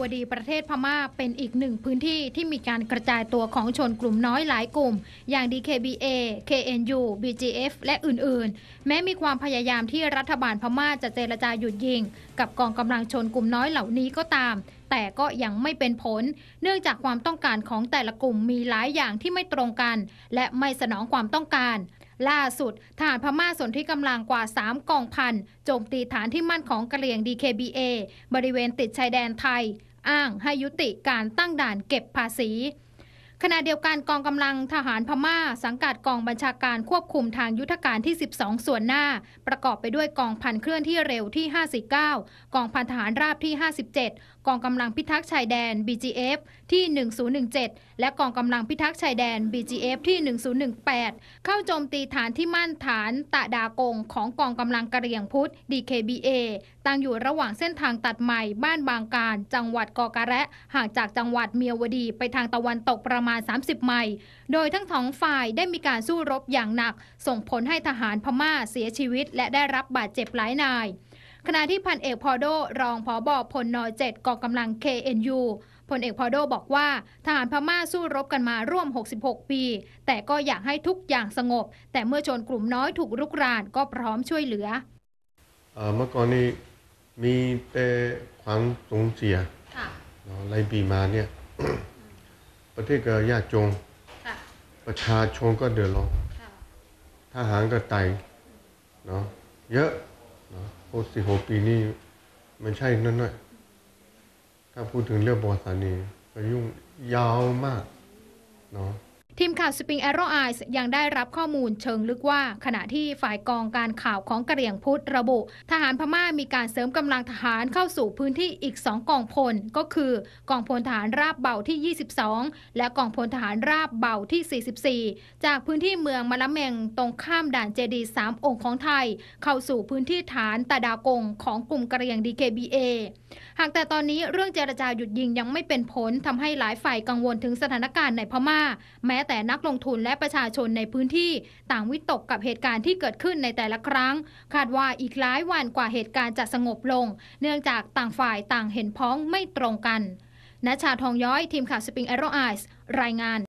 วดีประเทศพม่าเป็นอีกหนึ่งพื้นที่ที่มีการกระจายตัวของชนกลุ่มน้อยหลายกลุ่ม อย่าง DKBA KNU BGF และอื่นๆ แม้มีความพยายามที่รัฐบาลพม่าจะเจรจาหยุดยิง กับกองกำลังชนกลุ่มน้อยเหล่านี้ก็ตาม แต่ก็ยังไม่เป็นผลเนื่องจากความต้องการของแต่ละกลุ่มมีหลายอย่างที่ไม่ตรงกัน และไม่สนองความต้องการล่าสุดทหารพม่าส่วนที่กำลังกว่า3กองพันโจมตีฐานที่มั่นของกะเหรี่ยง DKBA บริเวณติดชายแดนไทย อ้างให้ยุติการตั้งด่านเก็บภาษีขณะเดียวกันกองกำลังทหารพม่าสังกัดกองบัญชาการควบคุมทางยุทธการที่ 12 ส่วนหน้า ประกอบไปด้วยกองพันเคลื่อนที่เร็วที่ 5 9 กองพันทหารราบที่ 57 กองกำลังพิทักษ์ชายแดน BGF ที่ 1017 และกองกำลังพิทักษ์ชายแดน BGF ที่ 1018 เข้าโจมตีฐานที่มั่นฐานตะดากงของกองกำลังกระเรียงพุทธ DKBA ตั้งอยู่ระหว่างเส้นทางตัดใหม่บ้านบางการ จังหวัดกอกระแระห่างจากจังหวัดเมียวดีไปทางตะวันตกประมาณ 30ไมล์โดยทั้งสองฝ่ายได้มีการสู้รบอย่างหนัก ส่งผลให้ทหารพม่าเสียชีวิต และได้รับบาดเจ็บหลายนาย ขณะที่พันเอกพอโดรองผอบอพลนอเจ็ดกองกำลัง KNU พลเอกพอโดบอกว่าทหารพม่าสู้รบกันมาร่วม 66 ปี แต่ก็อยากให้ทุกอย่างสงบ แต่เมื่อชนกลุ่มน้อยถูกรุกรานก็พร้อมช่วยเหลือเมื่อก่อนนี้มีแต่ความสูงเสียคะหลายปีมาเนี่ย ประเทศก็ยากจนประชาชนก็เดือดร้อนทหารก็ตายเนาะ เยอะ เนาะโอ้สีหกปีนี่มันใช่นั่นน่อย ถ้าพูดถึงเรื่องบระัานี่ก็ยุ่งยาวมาก เนาะทีมข่าวสปริงแอ r r o w ไอส์ยังได้รับข้อมูลเชิงลึกว่าขณะที่ฝ่ายกองการข่าวของกระเหรี่ยงพุทธระบุ ทหารพม่ามีการเสริมกำลังทหารเข้าสู่พื้นที่อีก2กองพล ก็คือกองพลทหารราบเบาที่ 22 และกองพลทหารราบเบาที่ 44 จากพื้นที่เมืองมะละเมงตรงข้ามด่านเจดีสามองค์ของไทย เข้าสู่พื้นที่ฐานตาดากงของกลุ่มกระเหรี่ยงดีเคบหากแต่ตอนนี้เรื่องเจรจาหยุดยิงยังไม่เป็นผลทำให้หลายฝ่ายกังวลถึงสถานการณ์ในพม่าแม้แต่นักลงทุนและประชาชนในพื้นที่ต่างวิตกกับเหตุการณ์ที่เกิดขึ้นในแต่ละครั้ง คาดว่าอีกหลายวันกว่าเหตุการณ์จะสงบลง เนื่องจากต่างฝ่ายต่างเห็นพ้องไม่ตรงกันณชาทองย้อยทีมข่าวสปริงแอโรไอส์รายงาน